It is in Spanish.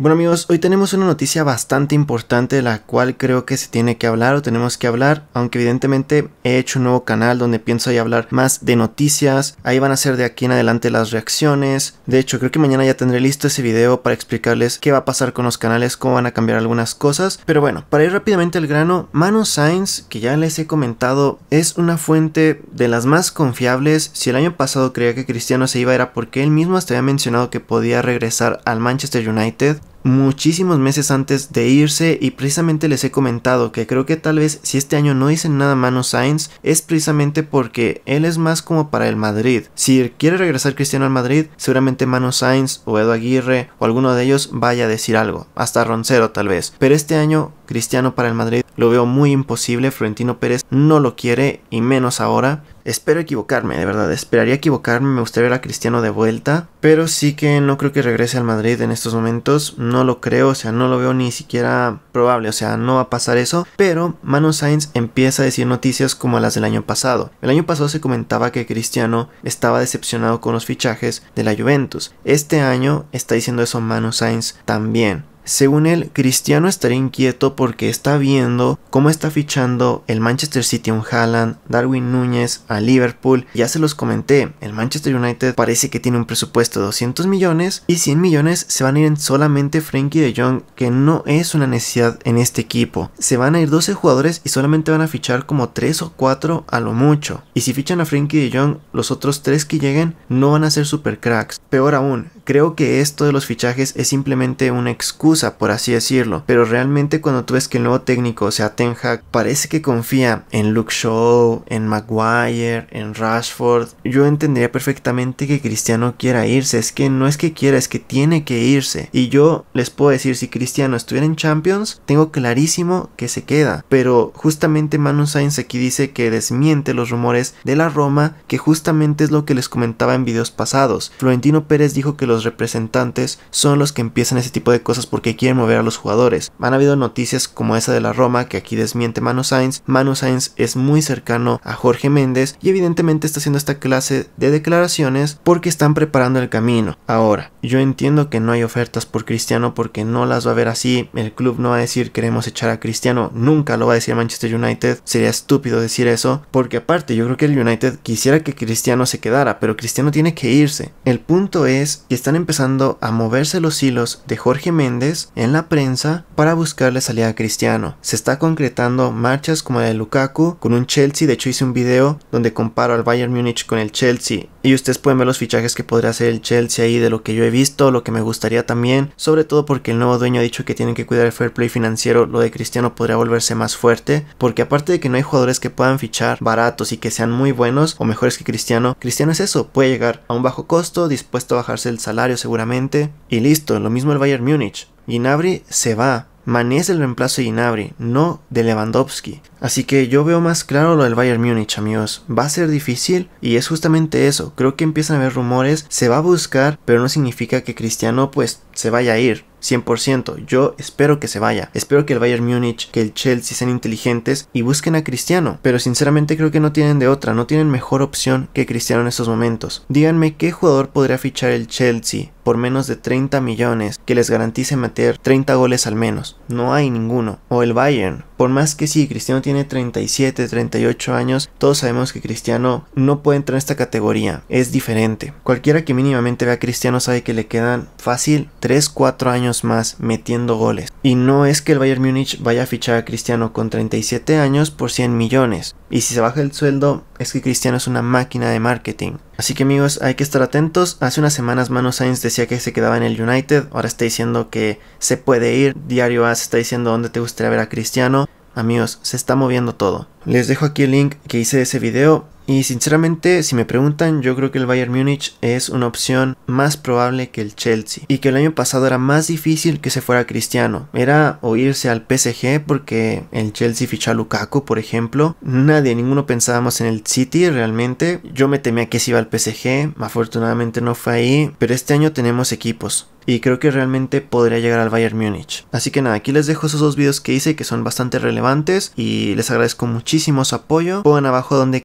Bueno amigos, hoy tenemos una noticia bastante importante de la cual creo que se tiene que hablar o tenemos que hablar, aunque evidentemente he hecho un nuevo canal donde pienso hablar más de noticias, ahí van a ser de aquí en adelante las reacciones, de hecho creo que mañana ya tendré listo ese video para explicarles qué va a pasar con los canales, cómo van a cambiar algunas cosas, pero bueno, para ir rápidamente al grano, Manu Sainz, que ya les he comentado, es una fuente de las más confiables, si el año pasado creía que Cristiano se iba era porque él mismo hasta había mencionado que podía regresar al Manchester United, muchísimos meses antes de irse y precisamente les he comentado que creo que tal vez si este año no dicen nada Mano Sainz es precisamente porque él es más como para el Madrid. Si quiere regresar Cristiano al Madrid, seguramente Mano Sainz o Edo Aguirre o alguno de ellos vaya a decir algo, hasta Roncero tal vez. Pero este año Cristiano para el Madrid lo veo muy imposible, Florentino Pérez no lo quiere y menos ahora. Espero equivocarme, de verdad. Esperaría equivocarme. Me gustaría ver a Cristiano de vuelta. Pero sí que no creo que regrese al Madrid en estos momentos no lo creo, o sea, no lo veo ni siquiera probable, o sea, no va a pasar eso. Pero Manu Sainz empieza a decir noticias como las del año pasado. El año pasado se comentaba que Cristiano estaba decepcionado con los fichajes de la Juventus. Este año está diciendo eso Manu Sainz también. Según él, Cristiano estaría inquieto porque está viendo cómo está fichando el Manchester City un Haaland, Darwin Núñez a Liverpool. Ya se los comenté, el Manchester United parece que tiene un presupuesto de 200 millones y 100 millones se van a ir en solamente Frankie de Jong, que no es una necesidad en este equipo. Se van a ir 12 jugadores y solamente van a fichar como 3 o 4 a lo mucho. Y si fichan a Frankie de Jong, los otros 3 que lleguen no van a ser super cracks. Peor aún, Creo que esto de los fichajes es simplemente una excusa, por así decirlo, pero realmente cuando tú ves que el nuevo técnico, sea, Ten Hag, parece que confía en Luke Shaw, en Maguire, en Rashford, yo entendería perfectamente que Cristiano quiera irse, es que no es que quiera, es que tiene que irse. Y yo les puedo decir, si Cristiano estuviera en Champions, tengo clarísimo que se queda, pero justamente Manu Sainz aquí dice que desmiente los rumores de la Roma, que justamente es lo que les comentaba en videos pasados. Florentino Pérez dijo que los representantes son los que empiezan ese tipo de cosas porque quieren mover a los jugadores. Han habido noticias como esa de la Roma que aquí desmiente Manu Sainz. Manu Sainz es muy cercano a Jorge Méndez y evidentemente está haciendo esta clase de declaraciones porque están preparando el camino. Ahora, yo entiendo que no hay ofertas por Cristiano porque no las va a ver así. El club no va a decir queremos echar a Cristiano, nunca lo va a decir Manchester United. Sería estúpido decir eso porque aparte yo creo que el United quisiera que Cristiano se quedara, pero Cristiano tiene que irse. El punto es que está están empezando a moverse los hilos de Jorge Méndez en la prensa para buscarle salida a Cristiano. Se está concretando marchas como la de Lukaku con un Chelsea, de hecho hice un video donde comparo al Bayern Múnich con el Chelsea y ustedes pueden ver los fichajes que podría hacer el Chelsea ahí de lo que yo he visto, lo que me gustaría también, sobre todo porque el nuevo dueño ha dicho que tienen que cuidar el fair play financiero, lo de Cristiano podría volverse más fuerte, porque aparte de que no hay jugadores que puedan fichar baratos y que sean muy buenos o mejores que Cristiano, Cristiano es eso, puede llegar a un bajo costo, dispuesto a bajarse el salario seguramente, y listo, lo mismo el Bayern Múnich. Ginabri se va, Mané es el reemplazo de Ginabri, no de Lewandowski. Así que yo veo más claro lo del Bayern Múnich, amigos. Va a ser difícil y es justamente eso. Creo que empiezan a haber rumores, se va a buscar, pero no significa que Cristiano pues se vaya a ir. 100%. Yo espero que se vaya. Espero que el Bayern Múnich, que el Chelsea sean inteligentes y busquen a Cristiano. Pero sinceramente creo que no tienen de otra, no tienen mejor opción que Cristiano en estos momentos. Díganme qué jugador podría fichar el Chelsea por menos de 30 millones que les garantice meter 30 goles al menos. No hay ninguno. O el Bayern, por más que sí, Cristiano tiene 37, 38 años, todos sabemos que Cristiano no puede entrar en esta categoría, es diferente. Cualquiera que mínimamente vea a Cristiano sabe que le quedan fácil 3, 4 años más metiendo goles. Y no es que el Bayern Múnich vaya a fichar a Cristiano con 37 años por 100 millones. Y si se baja el sueldo, es que Cristiano es una máquina de marketing. Así que amigos, hay que estar atentos. Hace unas semanas Manu Sainz decía que se quedaba en el United. Ahora está diciendo que se puede ir. Diario A está diciendo dónde te gustaría ver a Cristiano. Amigos, se está moviendo todo. Les dejo aquí el link que hice de ese video. Y sinceramente, si me preguntan, yo creo que el Bayern Múnich es una opción más probable que el Chelsea. Y que el año pasado era más difícil que se fuera Cristiano. Era o irse al PSG porque el Chelsea fichó a Lukaku, por ejemplo. Nadie, ninguno pensábamos en el City realmente. Yo me temía que se iba al PSG. Afortunadamente no fue ahí. Pero este año tenemos equipos y creo que realmente podría llegar al Bayern Múnich. Así que nada, aquí les dejo esos dos videos que hice que son bastante relevantes y les agradezco muchísimo su apoyo. Pongan abajo donde